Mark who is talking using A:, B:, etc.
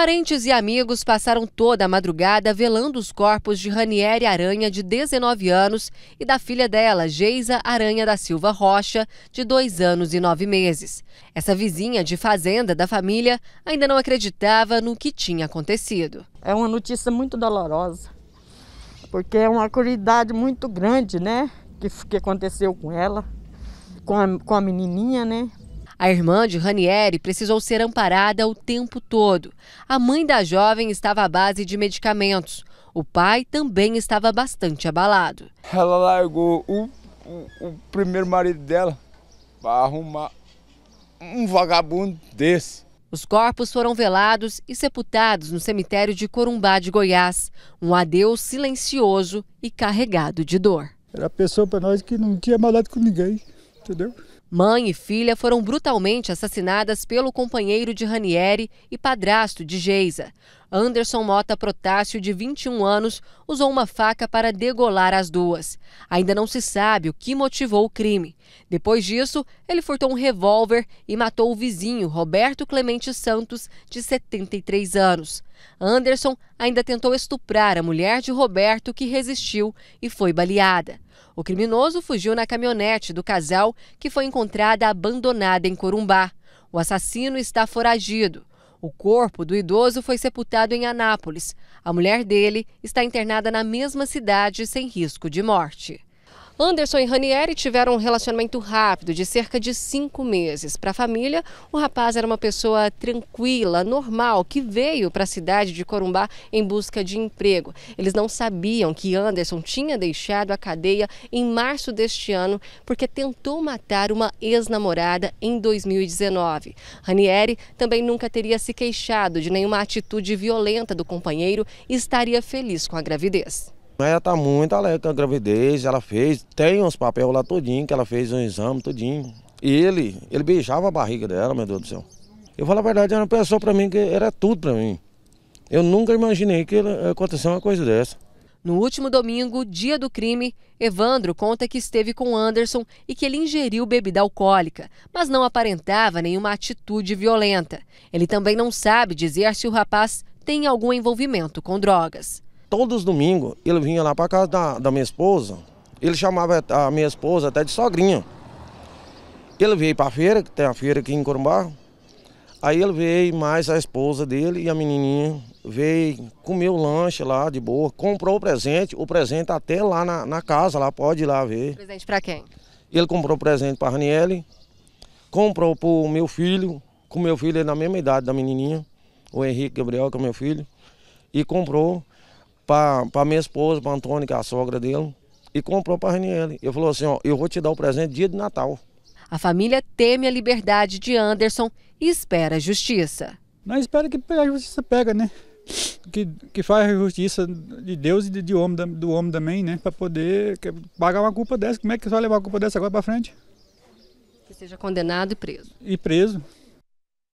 A: Parentes e amigos passaram toda a madrugada velando os corpos de Ranieri Aranha, de 19 anos, e da filha dela, Geisa Aranha da Silva Rocha, de 2 anos e 9 meses. Essa vizinha de fazenda da família ainda não acreditava no que tinha acontecido. É uma notícia muito dolorosa, porque é uma curiosidade muito grande, né? Que, que aconteceu com ela, com a, com a menininha, né? A irmã de Ranieri precisou ser amparada o tempo todo. A mãe da jovem estava à base de medicamentos. O pai também estava bastante abalado. Ela largou o, o, o primeiro marido dela para arrumar um vagabundo desse. Os corpos foram velados e sepultados no cemitério de Corumbá de Goiás. Um adeus silencioso e carregado de dor. Era pessoa para nós que não tinha malado com ninguém, entendeu? Mãe e filha foram brutalmente assassinadas pelo companheiro de Ranieri e padrasto de Geisa. Anderson Mota Protácio, de 21 anos, usou uma faca para degolar as duas. Ainda não se sabe o que motivou o crime. Depois disso, ele furtou um revólver e matou o vizinho, Roberto Clemente Santos, de 73 anos. Anderson ainda tentou estuprar a mulher de Roberto, que resistiu e foi baleada. O criminoso fugiu na caminhonete do casal, que foi encontrada abandonada em Corumbá. O assassino está foragido. O corpo do idoso foi sepultado em Anápolis. A mulher dele está internada na mesma cidade sem risco de morte. Anderson e Ranieri tiveram um relacionamento rápido, de cerca de cinco meses. Para a família, o rapaz era uma pessoa tranquila, normal, que veio para a cidade de Corumbá em busca de emprego. Eles não sabiam que Anderson tinha deixado a cadeia em março deste ano porque tentou matar uma ex-namorada em 2019. Ranieri também nunca teria se queixado de nenhuma atitude violenta do companheiro e estaria feliz com a gravidez.
B: Ela tá muito alegre com a gravidez, ela fez, tem uns papéis lá todinho, que ela fez um exame todinho. E ele, ele beijava a barriga dela, meu Deus do céu. Eu falo a verdade, era uma pessoa para mim que era tudo para mim. Eu nunca imaginei que acontecesse uma coisa dessa.
A: No último domingo, dia do crime, Evandro conta que esteve com Anderson e que ele ingeriu bebida alcoólica, mas não aparentava nenhuma atitude violenta. Ele também não sabe dizer se o rapaz tem algum envolvimento com drogas.
B: Todos os domingos ele vinha lá para casa da, da minha esposa. Ele chamava a minha esposa até de sogrinha. Ele veio para a feira, que tem a feira aqui em Corumbá. Aí ele veio, mais a esposa dele e a menininha. Veio, comeu lanche lá de boa, comprou o presente. O presente até lá na, na casa, lá pode ir lá ver.
A: Presente para quem?
B: Ele comprou presente para a Raniele, comprou para o meu filho, com meu filho é na mesma idade da menininha, o Henrique Gabriel, que é meu filho, e comprou para minha esposa, para Antônio, que é a sogra dele, e comprou para a Reniele. Eu falou assim, ó, eu vou te dar o presente dia de Natal.
A: A família teme a liberdade de Anderson e espera a justiça.
B: Nós espera que a justiça pega, né? Que, que faz a justiça de Deus e de, de homem, do homem também, né? Para poder pagar uma culpa dessa. Como é que você vai levar a culpa dessa agora para frente?
A: Que seja condenado e preso.
B: E preso.